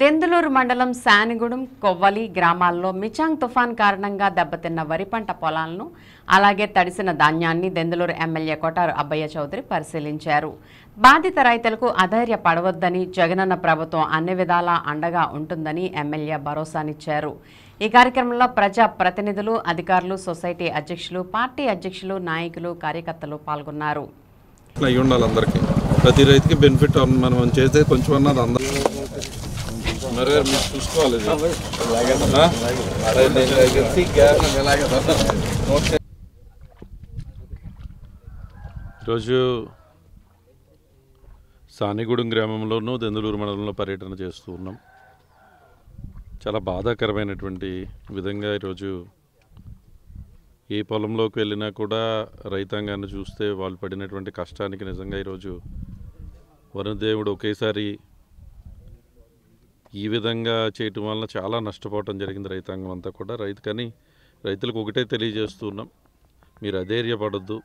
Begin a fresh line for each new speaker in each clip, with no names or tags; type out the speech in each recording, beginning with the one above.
దెందులూరు మండలం శానిగూడెం కొవ్వలి గ్రామాల్లో మిచాంగ్ తుఫాన్ కారణంగా దెబ్బతిన్న వరి పంట పొలాలను అలాగే తడిసిన ధాన్యాన్ని దెందులూరు ఎమ్మెల్యే కొటారు అబ్బయ్య చౌదరి పరిశీలించారు బాధిత రైతులకు అధైర్య పడవద్దని జగనన్న ప్రభుత్వం అన్ని విధాలా అండగా ఉంటుందని ఎమ్మెల్యే భరోసానిచ్చారు ఈ కార్యక్రమంలో ప్రజా ప్రతినిధులు అధికారులు సొసైటీ అధ్యక్షులు పార్టీ అధ్యక్షులు నాయకులు కార్యకర్తలు పాల్గొన్నారు
ప్రతి రైతుకి బెనిఫిట్ మనం చేస్తే కొంచెం అన్నది అందరూ చూసుకోవాలి ఈరోజు er సానిగూడెం గ్రామంలోనూ దెందులూరు మండలంలో పర్యటన చేస్తూ ఉన్నాం చాలా బాధాకరమైనటువంటి విధంగా ఈరోజు ఏ పొలంలోకి వెళ్ళినా కూడా రైతాంగాన్ని చూస్తే వాళ్ళు పడినటువంటి కష్టానికి నిజంగా ఈరోజు వరుణదేవుడు ఒకేసారి ఈ విధంగా చేయటం వలన చాలా నష్టపోవటం జరిగింది రైతాంగం అంతా కూడా రైతు కానీ రైతులకు ఒకటే తెలియజేస్తున్నాం మీరు అధైర్యపడద్దు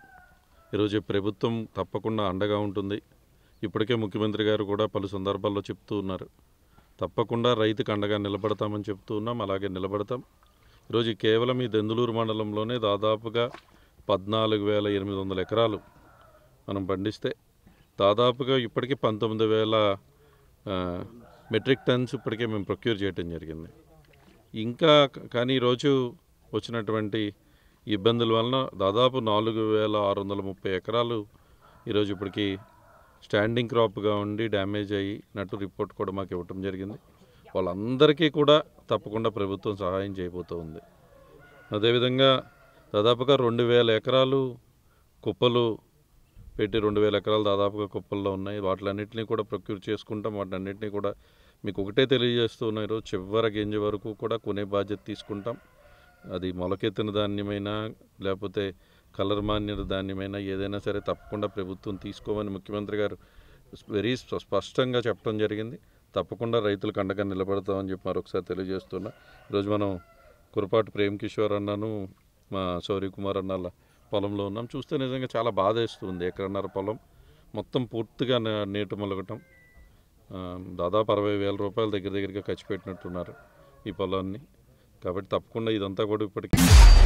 ఈరోజు ప్రభుత్వం తప్పకుండా అండగా ఉంటుంది ఇప్పటికే ముఖ్యమంత్రి గారు కూడా పలు సందర్భాల్లో చెప్తూ ఉన్నారు తప్పకుండా రైతుకు అండగా నిలబడతామని చెప్తూ ఉన్నాం అలాగే నిలబడతాం ఈరోజు కేవలం ఈ దెందులూరు మండలంలోనే దాదాపుగా పద్నాలుగు వేల ఎనిమిది వందల ఎకరాలు మనం పండిస్తే దాదాపుగా ఇప్పటికీ పంతొమ్మిది వేల మెట్రిక్ టన్స్ ఇప్పటికే మేము ప్రొక్యూర్ చేయడం జరిగింది ఇంకా కానీ ఈరోజు వచ్చినటువంటి ఇబ్బందుల వలన దాదాపు నాలుగు వేల ఆరు వందల ముప్పై ఎకరాలు ఈరోజు ఇప్పటికి స్టాండింగ్ క్రాప్గా ఉండి డ్యామేజ్ అయినట్టు రిపోర్ట్ కూడా మాకు ఇవ్వటం జరిగింది వాళ్ళందరికీ కూడా తప్పకుండా ప్రభుత్వం సహాయం చేయబోతూ ఉంది అదేవిధంగా దాదాపుగా రెండు వేల ఎకరాలు కుప్పలు పెట్టి రెండు వేల ఎకరాలు దాదాపుగా కుప్పల్లో ఉన్నాయి వాటిలన్నింటినీ కూడా ప్రొక్యూర్ చేసుకుంటాం అన్నింటినీ కూడా మీకు ఒకటే ఉన్నాయి ఈరోజు చివరి గింజ వరకు కూడా కొనే బాధ్యత తీసుకుంటాం అది మొలకెత్తిన ధాన్యమైనా లేకపోతే కలర్ మాన్యత ధాన్యమైనా ఏదైనా సరే తప్పకుండా ప్రభుత్వం తీసుకోమని ముఖ్యమంత్రి గారు వెరీ స్పష్టంగా చెప్పడం జరిగింది తప్పకుండా రైతులు కండగా నిలబడతామని చెప్పి మరొకసారి తెలియజేస్తున్నా ఈరోజు మనం కురపాటి ప్రేమ్ కిషోర్ అన్నను మా సౌర్య కుమార్ అన్నల పొలంలో ఉన్నాం చూస్తే నిజంగా చాలా బాధ వేస్తుంది ఎకరన్నర పొలం మొత్తం పూర్తిగా నీట మొలగటం దాదాపు అరవై వేల రూపాయల దగ్గర దగ్గరగా ఖర్చు పెట్టినట్టున్నారు ఈ పొలాన్ని కాబట్టి తప్పకుండా ఇదంతా కూడా ఇప్పటికీ